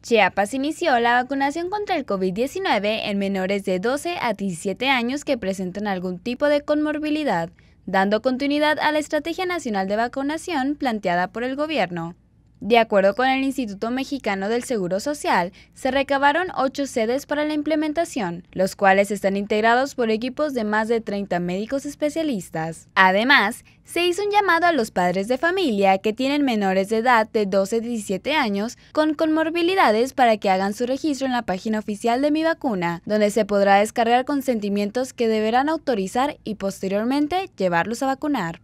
Chiapas inició la vacunación contra el COVID-19 en menores de 12 a 17 años que presentan algún tipo de conmorbilidad, dando continuidad a la Estrategia Nacional de Vacunación planteada por el gobierno. De acuerdo con el Instituto Mexicano del Seguro Social, se recabaron ocho sedes para la implementación, los cuales están integrados por equipos de más de 30 médicos especialistas. Además, se hizo un llamado a los padres de familia que tienen menores de edad de 12 a 17 años con comorbilidades para que hagan su registro en la página oficial de Mi Vacuna, donde se podrá descargar consentimientos que deberán autorizar y posteriormente llevarlos a vacunar.